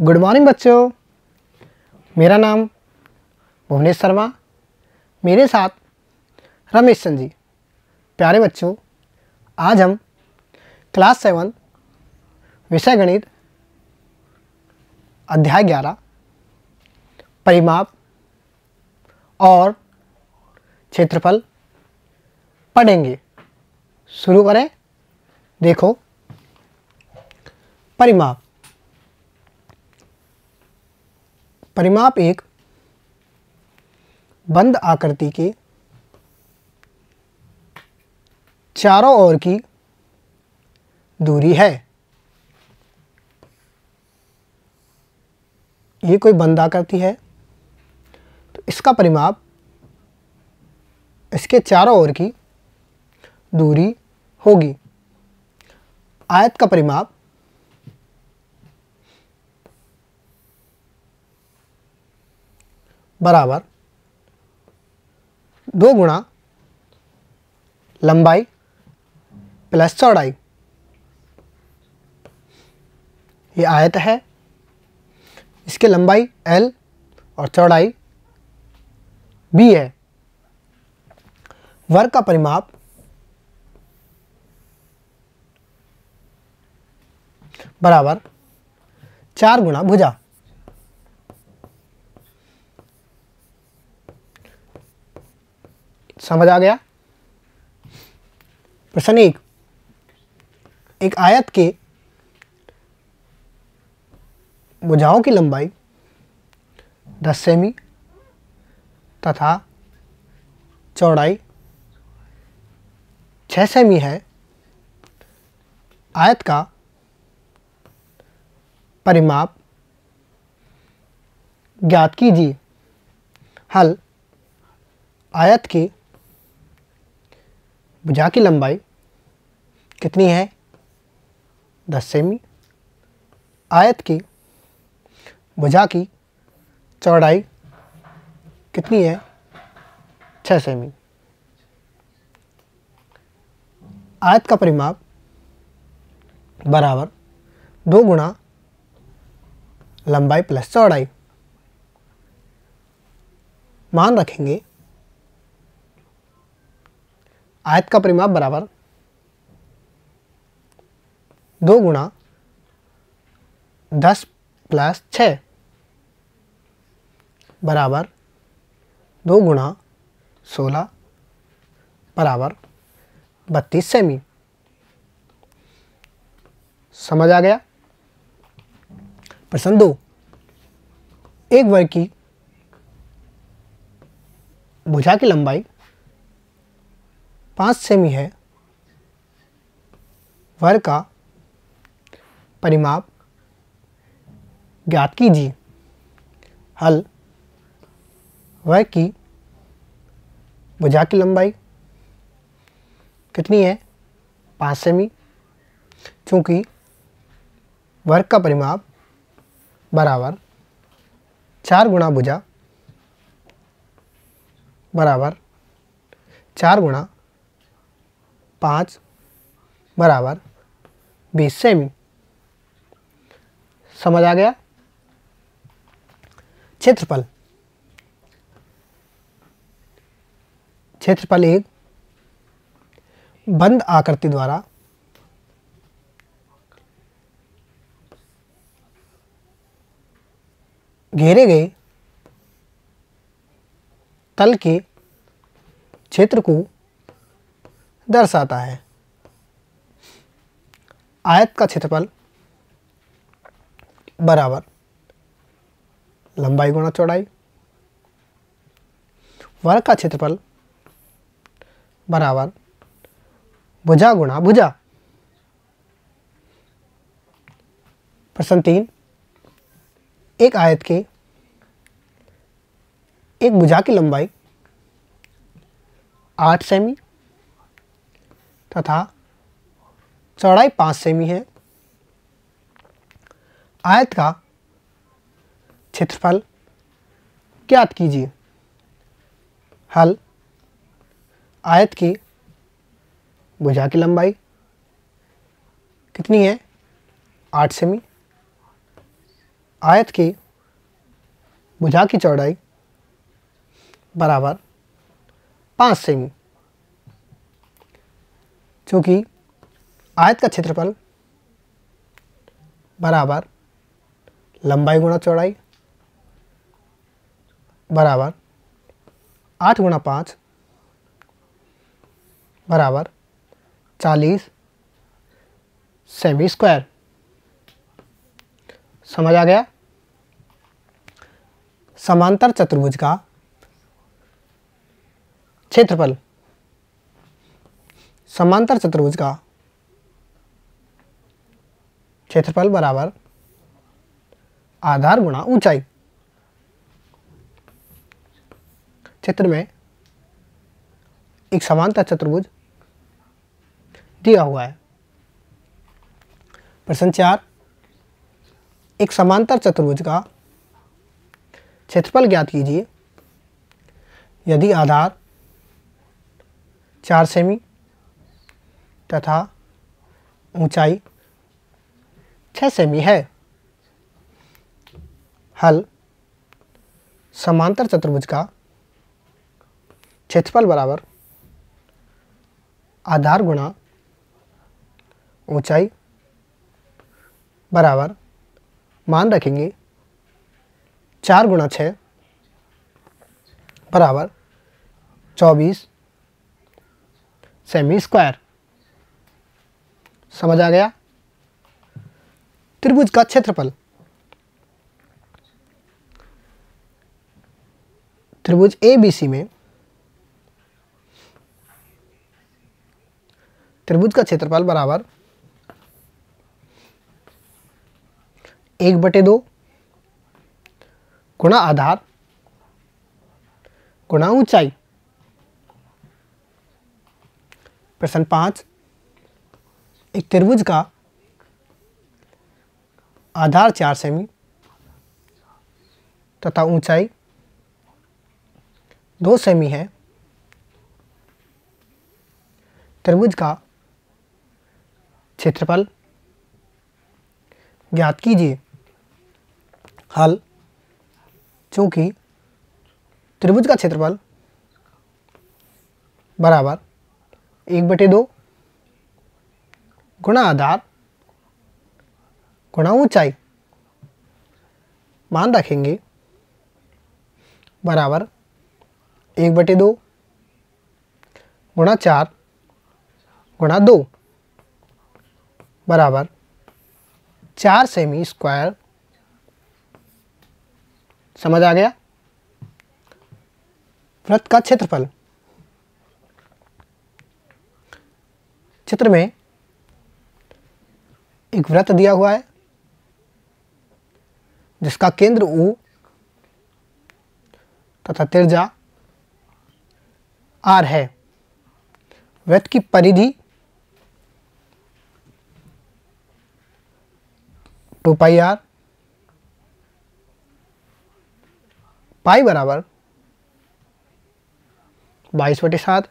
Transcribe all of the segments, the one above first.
good morning बच्चों मेरा नाम भुवनेश शर्मा मेरे साथ रमेश चंद जी प्यारे बच्चों आज हम क्लास सेवन विषय गणित अध्याय ग्यारह परिमाप और क्षेत्रफल पढ़ेंगे शुरू करें देखो परिमाप परिमाप एक बंद आकृति के चारों ओर की दूरी है ये कोई बंद आकृति है तो इसका परिमाप इसके चारों ओर की दूरी होगी आयत का परिमाप बराबर दो गुणा लंबाई प्लस चौड़ाई ये आयत है इसके लंबाई एल और चौड़ाई बी है वर्ग का परिमाप बराबर चार गुणा भुजा समझ आ गया प्रश्न एक एक आयत के भुजाओं की लंबाई 10 सेमी तथा चौड़ाई 6 सेमी है आयत का परिमाप ज्ञात कीजिए हल आयत के भुजा की लंबाई कितनी है दस सेमी आयत की भुजा की चौड़ाई कितनी है छः सेमी आयत का परिमाप बराबर दो गुणा लंबाई प्लस चौड़ाई मान रखेंगे आयत का परिमाप बराबर दो गुणा दस प्लस छ बराबर दो गुणा सोलह बराबर बत्तीस सेमी समझ आ गया प्रश्न दो एक वर्ग की भुजा की लंबाई पाँच सेमी है वर का परिमाप ज्ञात कीजिए हल वर की भुजा की लंबाई कितनी है पाँच सेमी चूँकि वर्ग का परिमाप बराबर चार गुणा भुजा बराबर चार गुणा पाँच बराबर बीस सेमी समझ आ गया क्षेत्रफल क्षेत्रफल एक बंद आकृति द्वारा घेरे गए तल के क्षेत्र को दर्शाता है आयत का क्षेत्रफल बराबर लंबाई गुणा चौड़ाई वर्ग का क्षेत्रफल बराबर भुजा गुणा भुजा प्रश्न तीन एक आयत के एक भुजा की लंबाई आठ सेमी तथा चौड़ाई पाँच सेमी है आयत का क्षेत्रफल ज्ञात कीजिए हल आयत की भुजा की लंबाई कितनी है आठ सेमी आयत की भुजा की चौड़ाई बराबर पाँच सेमी चूँकि आयत का क्षेत्रफल बराबर लंबाई गुणा चौड़ाई बराबर आठ गुणा पाँच बराबर चालीस सेमी स्क्वायर समझ आ गया समांतर चतुर्भुज का क्षेत्रफल समांतर चतुर्भुज का क्षेत्रफल बराबर आधार गुणा ऊंचाई चित्र में एक समांतर चतुर्भुज दिया हुआ है प्रश्न चार एक समांतर चतुर्भुज का क्षेत्रफल ज्ञात कीजिए यदि आधार चार सेमी तथा ऊंचाई 6 सेमी है हल समांतर चतुर्भुज का क्षेत्रफल बराबर आधार गुणा ऊंचाई बराबर मान रखेंगे चार गुणा छ बराबर चौबीस सेमी स्क्वायर समझ आ गया त्रिभुज का क्षेत्रफल त्रिभुज ए बी सी में त्रिभुज का क्षेत्रफल बराबर एक बटे दो गुणा आधार गुणा ऊंचाई प्रश्न पांच एक त्रिभुज का आधार चार सेमी तथा ऊंचाई दो सेमी है त्रिभुज का क्षेत्रफल ज्ञात कीजिए हल चूंकि त्रिभुज का क्षेत्रफल बराबर एक बटे दो गुणा आधार गुणा ऊंचाई मान रखेंगे बराबर एक बटे दो गुणा चार गुणा दो बराबर चार सेमी स्क्वायर समझ आ गया वृत्त का क्षेत्रफल चित्र में एक व्रत दिया हुआ है जिसका केंद्र ऊ तथा तिरजा आर है व्रत की परिधि टू पाई आर पाई बराबर बाईस बटे सात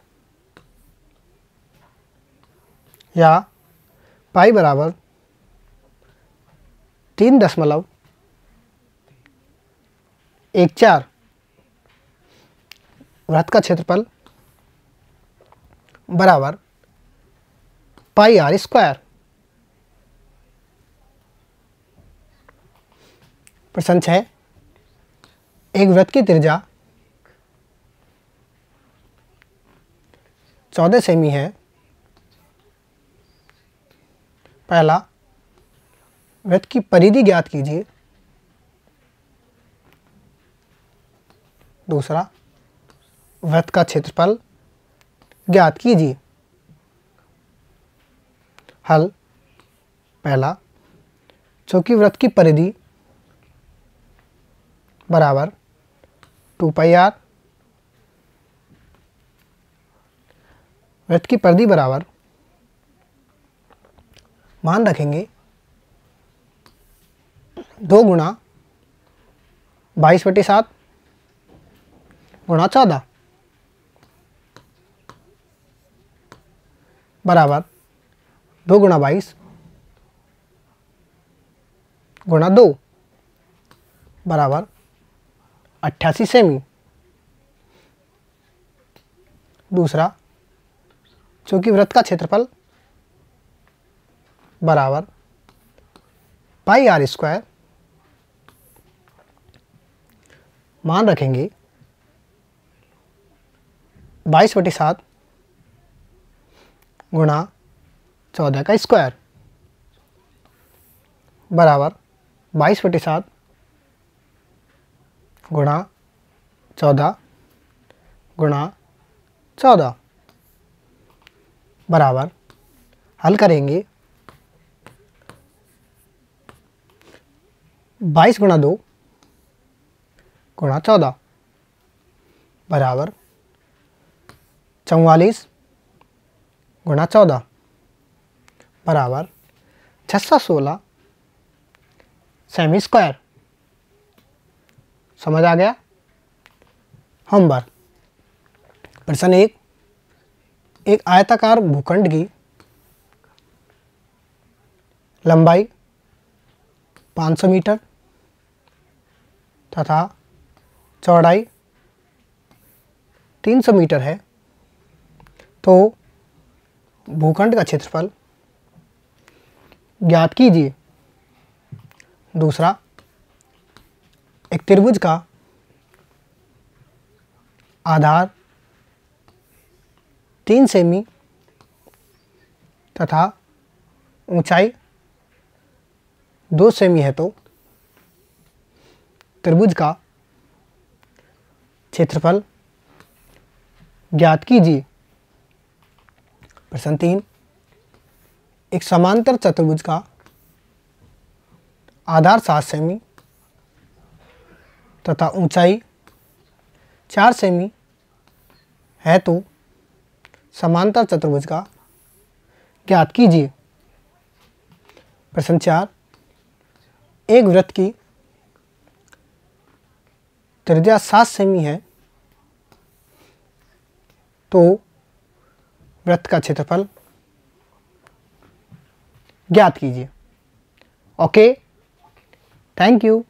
या पाई बराबर तीन दशमलव एक चार वृत्त का क्षेत्रफल बराबर पाई आर स्क्वायर प्रश्न छः एक व्रत की त्रिज्या चौदह सेमी है पहला वृत्त की परिधि ज्ञात कीजिए दूसरा वृत्त का क्षेत्रफल ज्ञात कीजिए हल पहला चूंकि वृत्त की परिधि बराबर टू पाई आर वृत्त की परिधि बराबर मान रखेंगे दो गुणा बाईस बटी सात गुणा चौदह बराबर दो गुणा बाईस गुणा दो बराबर अट्ठासी सेमी दूसरा चूंकि व्रत का क्षेत्रफल बराबर पाई आर स्क्वायर मान रखेंगे बाईस बटी सात गुणा चौदह का स्क्वायर बराबर बाईस बटी सात गुणा चौदह गुणा चौदह बराबर हल करेंगे बाईस गुणा दो गुणा चौदह बराबर चौवालीस गुणा चौदह बराबर छः सौ सोलह सेमी स्क्वायर समझ आ गया होमवर्क प्रश्न एक एक आयताकार भूखंड की लंबाई 500 मीटर तथा चौड़ाई 300 मीटर है तो भूखंड का क्षेत्रफल ज्ञात कीजिए दूसरा एक त्रिभुज का आधार तीन सेमी तथा ऊंचाई दो सेमी है तो त्रिभुज का क्षेत्रफल ज्ञात कीजिए प्रश्न तीन एक समांतर चतुर्भुज का आधार सात सेमी तथा ऊंचाई चार सेमी है तो समांतर चतुर्भुज का ज्ञात कीजिए प्रश्न चार एक वृत्त की त्रिज्या सात सेमी है तो वृत्त का क्षेत्रफल ज्ञात कीजिए ओके थैंक यू